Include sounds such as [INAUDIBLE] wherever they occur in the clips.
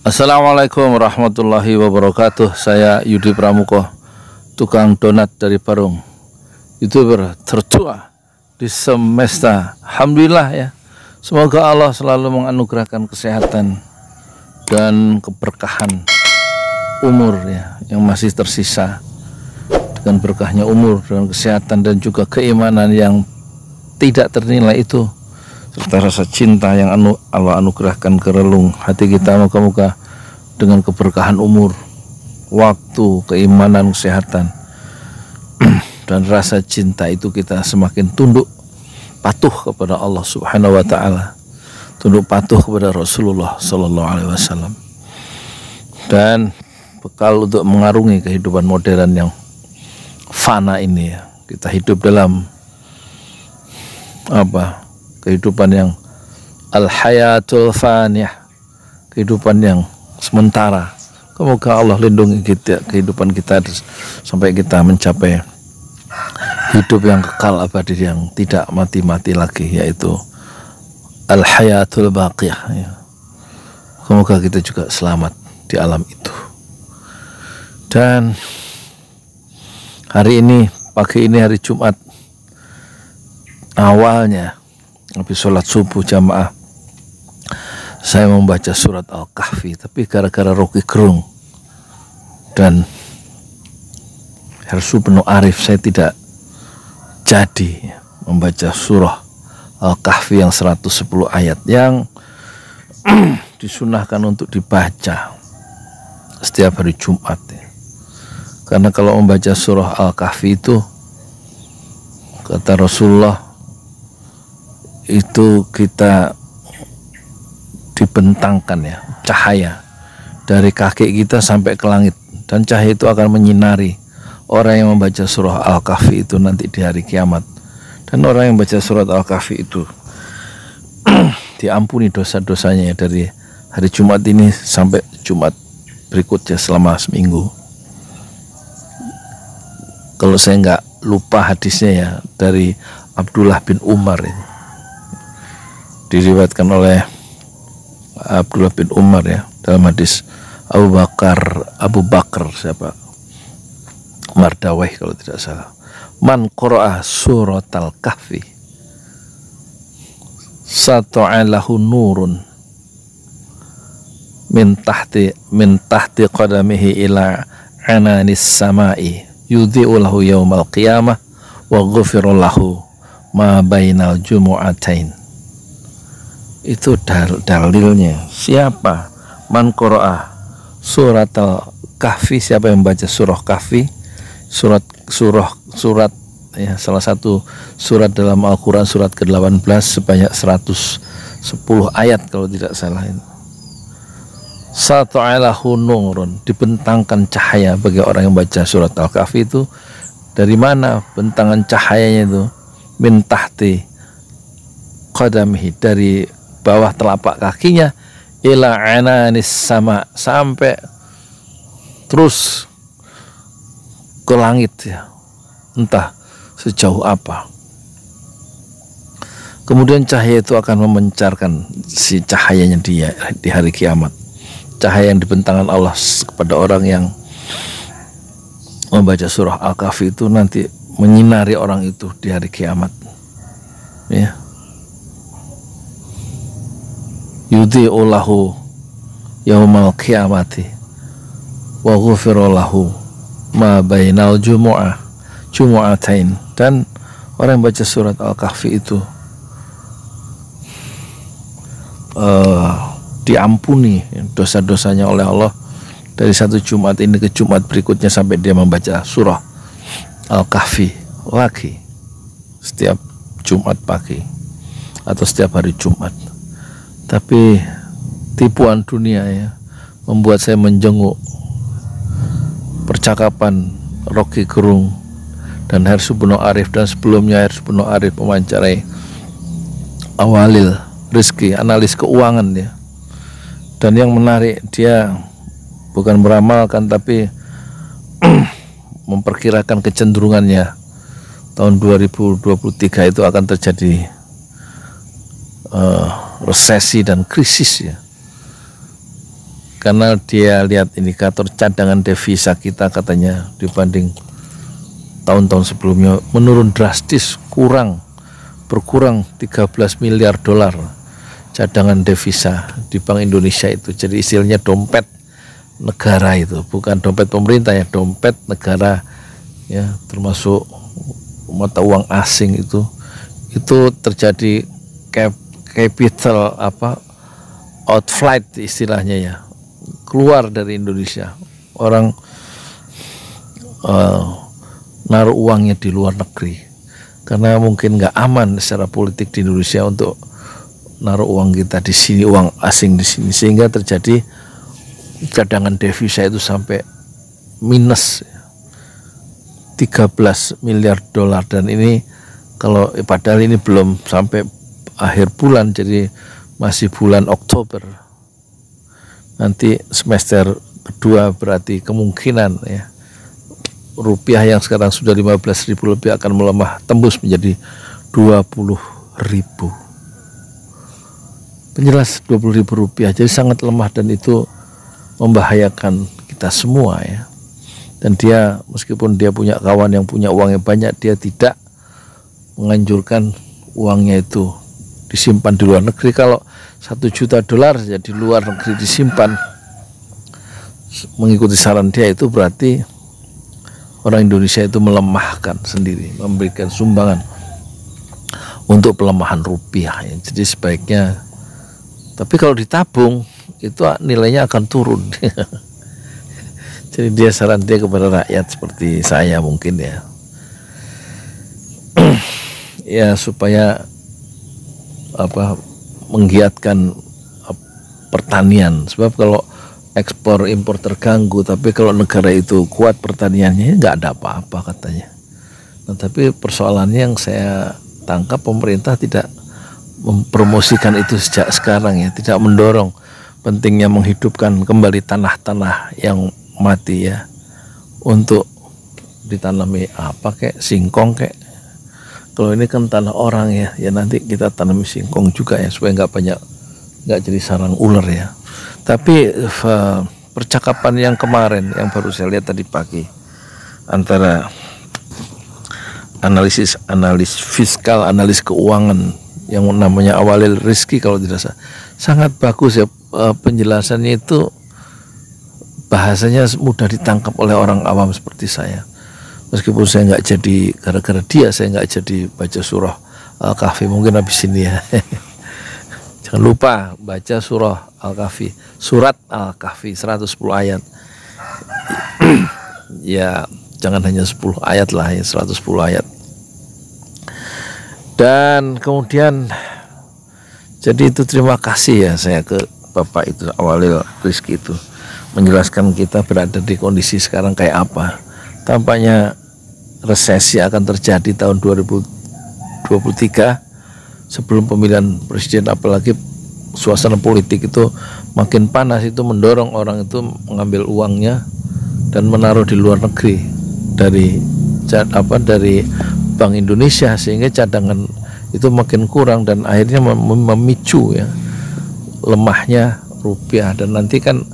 Assalamualaikum warahmatullahi wabarakatuh. Saya Yudi Pramuko, tukang donat dari Parung. Youtuber tertua di semesta. Alhamdulillah ya. Semoga Allah selalu menganugerahkan kesehatan dan keberkahan umur ya yang masih tersisa dengan berkahnya umur dan kesehatan dan juga keimanan yang tidak ternilai itu serta rasa cinta yang anu Allah anugerahkan ke relung hati kita muka-muka dengan keberkahan umur, waktu, keimanan, kesehatan [CLEARS THROAT] dan rasa cinta itu kita semakin tunduk patuh kepada Allah Subhanahu wa taala. Tunduk patuh kepada Rasulullah sallallahu alaihi wasallam. Dan bekal untuk mengarungi kehidupan modern yang fana ini ya. Kita hidup dalam apa? kehidupan yang al-hayatul faniyah, kehidupan yang sementara. Semoga Allah lindungi kita kehidupan kita sampai kita mencapai hidup yang kekal abadi yang tidak mati-mati lagi yaitu al-hayatul baqiyah. Ya. Semoga kita juga selamat di alam itu. Dan hari ini, pagi ini hari Jumat, awalnya habis sholat subuh jamaah saya membaca surat Al-Kahfi tapi gara-gara Rocky Gerung dan Hersu penuh Arif saya tidak jadi membaca surah Al-Kahfi yang 110 ayat yang [CLEARS THROAT] disunahkan untuk dibaca setiap hari Jumat ya. karena kalau membaca surah Al-Kahfi itu kata Rasulullah itu kita dibentangkan ya cahaya dari kaki kita sampai ke langit dan cahaya itu akan menyinari orang yang membaca surah Al-Kahfi itu nanti di hari kiamat dan orang yang baca surat Al-Kahfi itu [CLEARS THROAT] diampuni dosa-dosanya ya dari hari Jumat ini sampai Jumat berikutnya selama seminggu kalau saya nggak lupa hadisnya ya dari Abdullah bin Umar ini diriwatkan oleh Abdullah bin Umar ya dalam hadis Abu Bakar Abu Bakar siapa Mardawih kalau tidak salah man qura'a surat al-kahfi satu alahu nurun min tahti min tahti qadamihi ila ananis samai yudhi'u lahu yaumal qiyamah wa ghufirullahu ma bainal jumu'atain itu dal dalilnya siapa man ah. surat al kahfi siapa yang baca surah kahfi surat surah surat ya salah satu surat dalam Al-Qur'an surat ke-18 sebanyak 110 ayat kalau tidak salah ini alahu nurun dibentangkan cahaya bagi orang yang baca surat Al-Kahfi itu dari mana bentangan cahayanya itu min tahti qadamihi dari bawah telapak kakinya ila ananis sama sampai terus ke langit ya entah sejauh apa kemudian cahaya itu akan memencarkan si cahayanya dia di hari kiamat cahaya yang dibentangkan Allah kepada orang yang membaca surah Al-Kahfi itu nanti menyinari orang itu di hari kiamat ya Yudi ulahu yaumal kiamati wa ghufira ma bainal jumu'ah jumu'atain dan orang yang baca surat Al-Kahfi itu uh, diampuni dosa-dosanya oleh Allah dari satu Jumat ini ke Jumat berikutnya sampai dia membaca surah Al-Kahfi lagi setiap Jumat pagi atau setiap hari Jumat. Tapi tipuan dunia ya membuat saya menjenguk percakapan Rocky Gerung dan Hersubono Arif dan sebelumnya Hersubono Arif mewawancarai Awalil Rizky analis keuangan ya dan yang menarik dia bukan meramalkan tapi [CLEARS THROAT] memperkirakan kecenderungannya tahun 2023 itu akan terjadi uh, resesi dan krisis ya. Karena dia lihat indikator cadangan devisa kita katanya dibanding tahun-tahun sebelumnya menurun drastis, kurang berkurang 13 miliar dolar cadangan devisa di Bank Indonesia itu. Jadi istilahnya dompet negara itu, bukan dompet pemerintah ya, dompet negara ya, termasuk mata uang asing itu itu terjadi cap capital apa outflight istilahnya ya keluar dari Indonesia orang uh, naruh uangnya di luar negeri karena mungkin nggak aman secara politik di Indonesia untuk naruh uang kita di sini uang asing di sini sehingga terjadi cadangan devisa itu sampai minus 13 miliar dolar dan ini kalau eh, padahal ini belum sampai akhir bulan jadi masih bulan Oktober nanti semester kedua berarti kemungkinan ya rupiah yang sekarang sudah ribu lebih akan melemah tembus menjadi ribu penjelas ribu rupiah jadi sangat lemah dan itu membahayakan kita semua ya dan dia meskipun dia punya kawan yang punya uangnya banyak dia tidak menganjurkan uangnya itu disimpan di luar negeri kalau satu juta dolar ya di luar negeri disimpan mengikuti saran dia itu berarti orang Indonesia itu melemahkan sendiri memberikan sumbangan untuk pelemahan rupiah ya. jadi sebaiknya tapi kalau ditabung itu nilainya akan turun [LAUGHS] jadi dia saran dia kepada rakyat seperti saya mungkin ya [CLEARS THROAT] ya supaya apa menggiatkan eh, pertanian sebab kalau ekspor impor terganggu tapi kalau negara itu kuat pertaniannya ya nggak ada apa-apa katanya nah, tapi persoalannya yang saya tangkap pemerintah tidak mempromosikan itu sejak sekarang ya tidak mendorong pentingnya menghidupkan kembali tanah-tanah yang mati ya untuk ditanami apa kayak singkong kayak kalau ini kan tanah orang ya ya nanti kita tanam singkong juga ya supaya nggak banyak nggak jadi sarang ular ya tapi percakapan yang kemarin yang baru saya lihat tadi pagi antara analisis analis fiskal analis keuangan yang namanya Awalil Rizki kalau tidak salah sangat bagus ya e, penjelasannya itu bahasanya mudah ditangkap oleh orang awam seperti saya meskipun saya nggak jadi gara-gara dia saya nggak jadi baca surah Al-Kahfi mungkin habis ini ya [LAUGHS] jangan lupa baca surah Al-Kahfi surat Al-Kahfi 110 ayat [CLEARS THROAT] ya jangan hanya 10 ayat lah ya 110 ayat dan kemudian jadi itu terima kasih ya saya ke Bapak itu awalnya Rizky itu menjelaskan kita berada di kondisi sekarang kayak apa tampaknya resesi akan terjadi tahun 2023 sebelum pemilihan presiden apalagi suasana politik itu makin panas itu mendorong orang itu mengambil uangnya dan menaruh di luar negeri dari apa dari Bank Indonesia sehingga cadangan itu makin kurang dan akhirnya memicu ya lemahnya rupiah dan nanti kan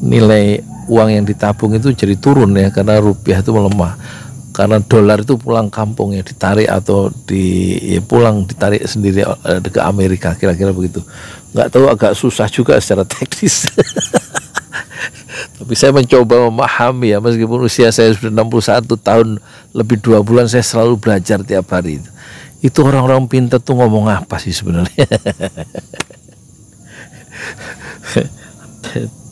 nilai uang yang ditabung itu jadi turun ya karena rupiah itu melemah karena dolar itu pulang kampung ya ditarik atau di ya pulang ditarik sendiri eh, ke Amerika kira-kira begitu nggak tahu agak susah juga secara [LAUGHS] teknis tapi saya mencoba memahami ya meskipun usia saya sudah 61 tahun lebih dua bulan saya selalu belajar tiap hari itu itu orang-orang pintar tuh ngomong apa sih sebenarnya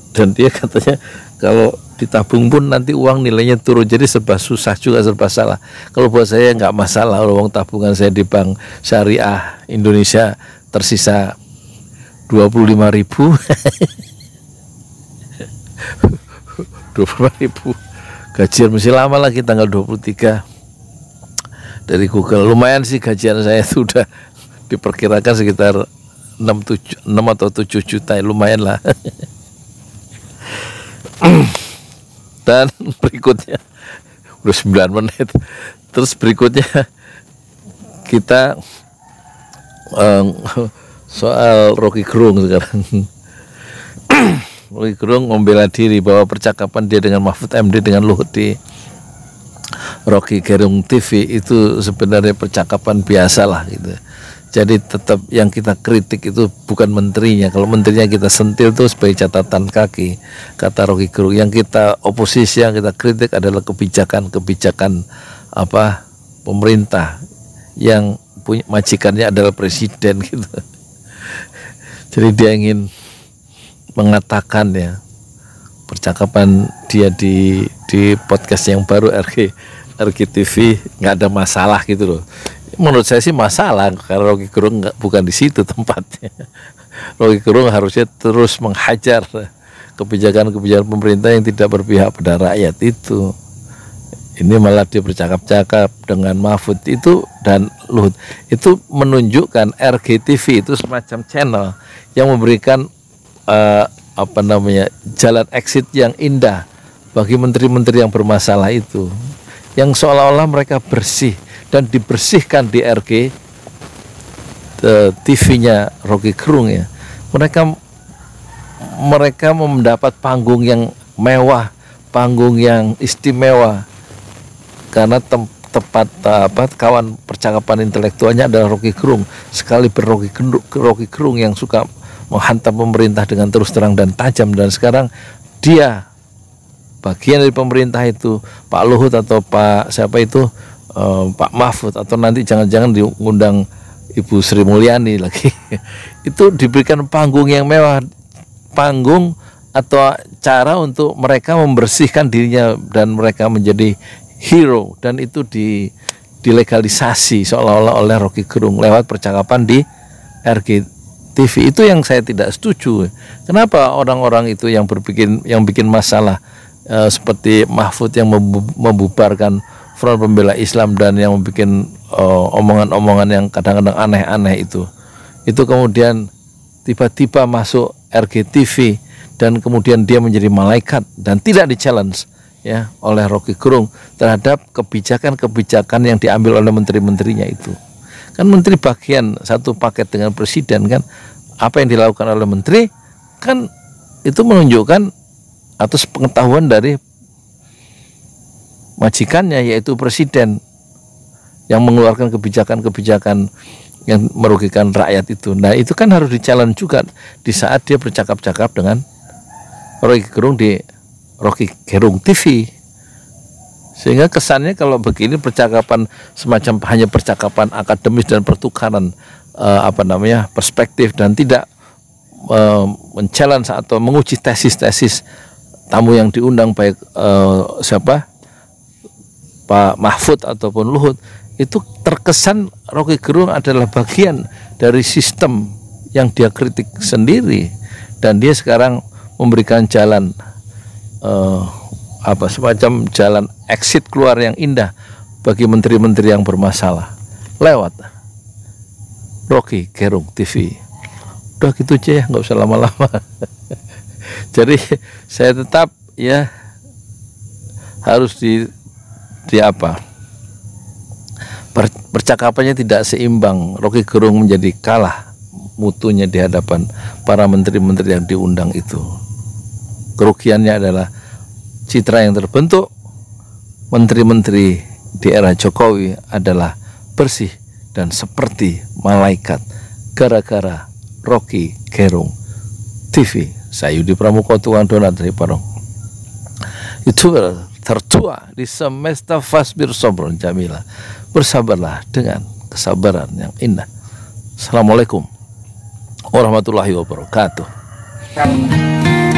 [LAUGHS] dan dia katanya kalau ditabung pun nanti uang nilainya turun jadi serba susah juga serba salah kalau buat saya nggak masalah uang tabungan saya di bank syariah Indonesia tersisa 25 ribu 25 [LAUGHS] ribu gajian masih lama lagi tanggal 23 dari Google lumayan sih gajian saya [LAUGHS] sudah diperkirakan sekitar 6, 7, 6 atau 7 juta lumayan lah [LAUGHS] [CLEARS THROAT] dan berikutnya udah 9 menit terus berikutnya kita um, soal Rocky Gerung sekarang [CLEARS THROAT] Rocky Gerung membela diri bahwa percakapan dia dengan Mahfud MD dengan Luhut di Rocky Gerung TV itu sebenarnya percakapan biasa lah gitu jadi tetap yang kita kritik itu bukan menterinya. Kalau menterinya kita sentil tuh sebagai catatan kaki, kata Rocky Gerung. Yang kita oposisi, yang kita kritik adalah kebijakan-kebijakan apa pemerintah yang punya majikannya adalah presiden [LAUGHS] gitu. Jadi dia ingin mengatakan ya percakapan dia di di podcast yang baru RG TV nggak ada masalah gitu loh menurut saya sih masalah karena Rocky Gerung bukan di situ [LAUGHS] tempatnya. Rocky Gerung harusnya terus menghajar kebijakan-kebijakan pemerintah yang tidak berpihak pada rakyat itu. Ini malah dia bercakap-cakap dengan Mahfud itu dan Luhut. Itu menunjukkan RGTV itu semacam channel yang memberikan uh, apa namanya jalan exit yang indah bagi menteri-menteri yang bermasalah itu. Yang seolah-olah mereka bersih dan dibersihkan di RG TV-nya Rocky Gerung ya. Mereka mereka mendapat panggung yang mewah, panggung yang istimewa karena tem, tepat apa kawan percakapan intelektualnya adalah Rocky Gerung sekali ber Rocky, Rocky Gerung yang suka menghantam pemerintah dengan terus terang dan tajam dan sekarang dia bagian dari pemerintah itu Pak Luhut atau Pak siapa itu Eh, Pak Mahfud atau nanti jangan-jangan diundang Ibu Sri Mulyani lagi [LAUGHS] itu diberikan panggung yang mewah panggung atau cara untuk mereka membersihkan dirinya dan mereka menjadi hero dan itu di dilegalisasi seolah-olah oleh Rocky Gerung lewat percakapan di TV itu yang saya tidak setuju kenapa orang-orang itu yang berbikin yang bikin masalah e, seperti Mahfud yang membubarkan front pembela Islam dan yang membuat uh, omongan-omongan yang kadang-kadang aneh-aneh itu itu kemudian tiba-tiba masuk RGTV dan kemudian dia menjadi malaikat dan tidak di challenge ya oleh Rocky Gerung terhadap kebijakan-kebijakan yang diambil oleh menteri-menterinya itu kan menteri bagian satu paket dengan presiden kan apa yang dilakukan oleh menteri kan itu menunjukkan atau pengetahuan dari majikannya yaitu presiden yang mengeluarkan kebijakan-kebijakan yang merugikan rakyat itu. Nah itu kan harus di challenge juga di saat dia bercakap-cakap dengan Rocky Gerung di Rocky Gerung TV. Sehingga kesannya kalau begini percakapan semacam hanya percakapan akademis dan pertukaran eh, apa namanya perspektif dan tidak eh, men atau menguji tesis-tesis tamu yang diundang baik eh, siapa Pak Mahfud ataupun Luhut itu terkesan Rocky Gerung adalah bagian dari sistem yang dia kritik sendiri dan dia sekarang memberikan jalan uh, apa semacam jalan exit keluar yang indah bagi menteri-menteri yang bermasalah lewat Rocky Gerung TV udah gitu aja ya nggak usah lama-lama [LAUGHS] jadi saya tetap ya harus di dia apa? percakapannya tidak seimbang. Rocky Gerung menjadi kalah mutunya di hadapan para menteri-menteri yang diundang itu. Kerugiannya adalah citra yang terbentuk menteri-menteri di era Jokowi adalah bersih dan seperti malaikat gara-gara Rocky Gerung TV Yudi Pramuko Tuan Donat dari Parung YouTuber tertua di semesta fasbir sobron jamila. Bersabarlah dengan kesabaran yang indah. Assalamualaikum warahmatullahi wabarakatuh.